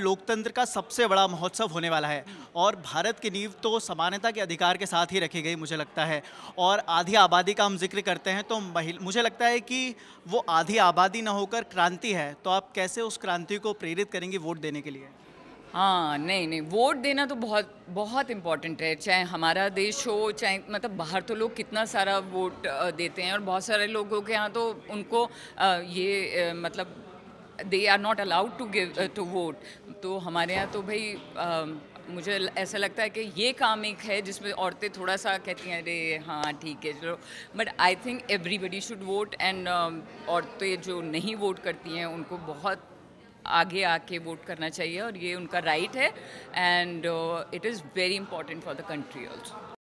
लोकतंत्र का सबसे बड़ा महोत्सव होने वाला है और भारत की नींव तो समानता के अधिकार के साथ ही रखी गई मुझे लगता है और आधी आबादी का हम जिक्र करते हैं तो मुझे लगता है कि वो आधी आबादी ना होकर क्रांति है तो आप कैसे उस क्रांति को प्रेरित करेंगे वोट देने के लिए हाँ नहीं नहीं वोट देना तो बहुत बहुत इम्पॉर्टेंट है चाहे हमारा देश हो चाहे मतलब बाहर तो लोग कितना सारा वोट देते हैं और बहुत सारे लोगों के यहाँ तो उनको ये मतलब they are not allowed to give uh, to vote तो हमारे यहाँ तो भाई आ, मुझे ऐसा लगता है कि ये काम एक है जिसमें औरतें थोड़ा सा कहती हैं अरे हाँ ठीक है चलो but I think everybody should vote and औरतें जो नहीं वोट करती हैं उनको बहुत आगे आके वोट करना चाहिए और ये उनका राइट है and it is very important for the country also